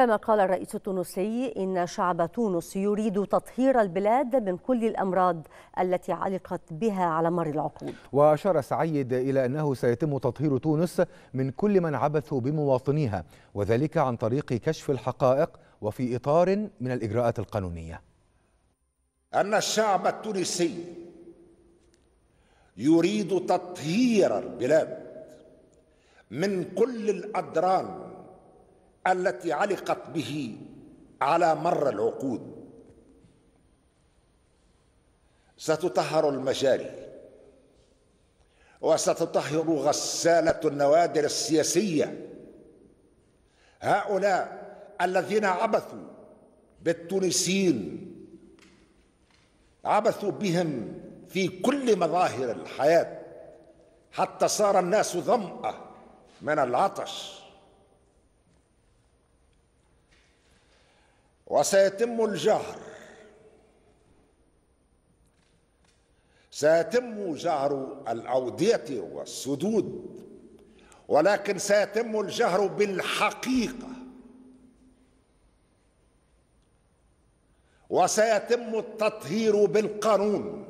كما قال الرئيس التونسي إن شعب تونس يريد تطهير البلاد من كل الأمراض التي علقت بها على مر العقود وأشار سعيد إلى أنه سيتم تطهير تونس من كل من عبثوا بمواطنيها وذلك عن طريق كشف الحقائق وفي إطار من الإجراءات القانونية أن الشعب التونسي يريد تطهير البلاد من كل الأدران التي علقت به على مر العقود ستطهر المجاري وستطهر غسالة النوادر السياسية هؤلاء الذين عبثوا بالتونسيين عبثوا بهم في كل مظاهر الحياة حتى صار الناس ظمأة من العطش وسيتم الجهر سيتم جهر الاوديه والسدود ولكن سيتم الجهر بالحقيقه وسيتم التطهير بالقانون